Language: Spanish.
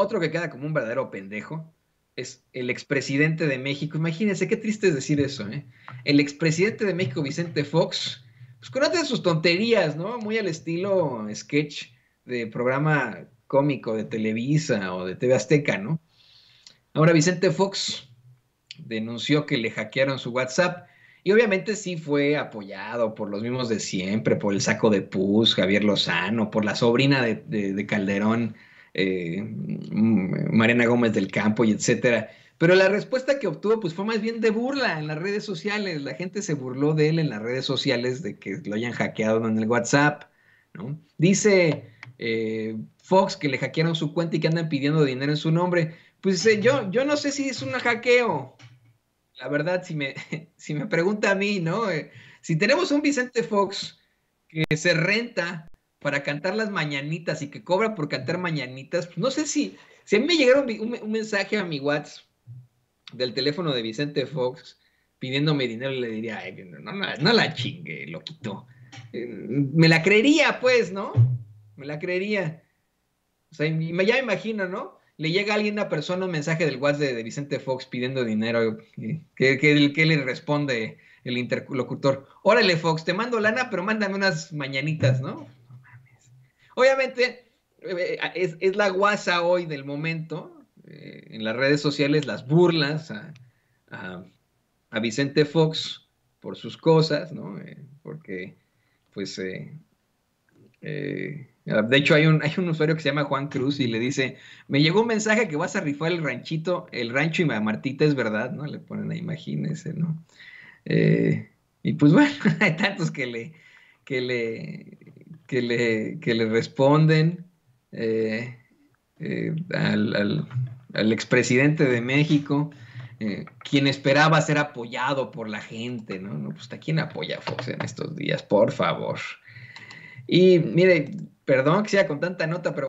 Otro que queda como un verdadero pendejo es el expresidente de México. Imagínense, qué triste es decir eso, ¿eh? El expresidente de México, Vicente Fox, pues conoce sus tonterías, ¿no? Muy al estilo sketch de programa cómico de Televisa o de TV Azteca, ¿no? Ahora Vicente Fox denunció que le hackearon su WhatsApp y obviamente sí fue apoyado por los mismos de siempre, por el saco de pus, Javier Lozano, por la sobrina de Calderón, eh, mm, Mariana Gómez del Campo y etcétera. Pero la respuesta que obtuvo pues fue más bien de burla en las redes sociales. La gente se burló de él en las redes sociales de que lo hayan hackeado en el WhatsApp. Dice eh, Fox que le hackearon su cuenta y que andan pidiendo dinero en su nombre. Pues eh, yo, yo no sé si es un hackeo. La verdad, si me, si me pregunta a mí, ¿no? si tenemos un Vicente Fox que se renta para cantar las mañanitas y que cobra por cantar mañanitas, pues, no sé si, si a mí me llegaron un, mensaje a mi WhatsApp del teléfono de Vicente Fox pidiéndome dinero, le diría, no, la chingue, loquito. Eh, me la creería, pues, ¿no? Me la creería. O sea, ya me imagino, ¿no? Le llega a alguien, a persona, un mensaje del WhatsApp de, Vicente Fox pidiendo dinero. ¿Qué, que, que le responde el interlocutor? Órale, Fox, te mando lana, pero mándame unas mañanitas, ¿no? Obviamente, eh, eh, es, la guasa hoy del momento, eh, en las redes sociales, las burlas a, Vicente Fox por sus cosas, ¿no? porque, pues, de hecho hay un, hay un usuario que se llama Juan Cruz y le dice, me llegó un mensaje que vas a rifar el ranchito, el rancho y Martita es verdad, ¿no? Le ponen, a imagínese, ¿no? y pues bueno, hay tantos que le, que le, que le, que le responden eh, eh, al, al, expresidente de México, eh, quien esperaba ser apoyado por la gente, ¿no? no pues, ¿A quién apoya Fox en estos días? Por favor. Y mire, perdón que sea con tanta nota, pero